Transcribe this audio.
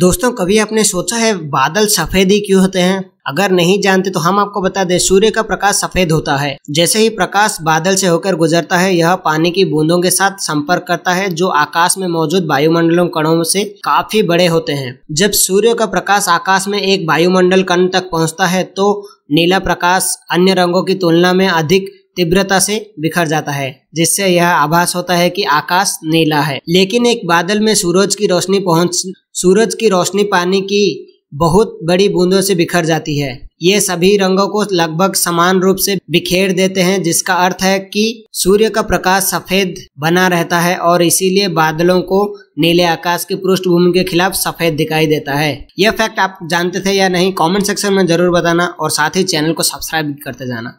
दोस्तों कभी आपने सोचा है बादल सफेद ही क्यों होते हैं अगर नहीं जानते तो हम आपको बता दें सूर्य का प्रकाश सफेद होता है जैसे ही प्रकाश बादल से होकर गुजरता है यह पानी की बूंदों के साथ संपर्क करता है जो आकाश में मौजूद वायुमंडलों कणों से काफी बड़े होते हैं जब सूर्य का प्रकाश आकाश में एक वायुमंडल कण तक पहुंचता है तो नीला प्रकाश अन्य रंगों की तुलना में अधिक तीव्रता से बिखर जाता है जिससे यह आभास होता है कि आकाश नीला है लेकिन एक बादल में सूरज की रोशनी पहुंच सूरज की रोशनी पानी की बहुत बड़ी बूंदों से बिखर जाती है ये सभी रंगों को लगभग समान रूप से बिखेर देते हैं जिसका अर्थ है कि सूर्य का प्रकाश सफेद बना रहता है और इसीलिए बादलों को नीले आकाश की पृष्ठभूमि के खिलाफ सफेद दिखाई देता है यह फैक्ट आप जानते थे या नहीं कमेंट सेक्शन में जरूर बताना और साथ ही चैनल को सब्सक्राइब करते जाना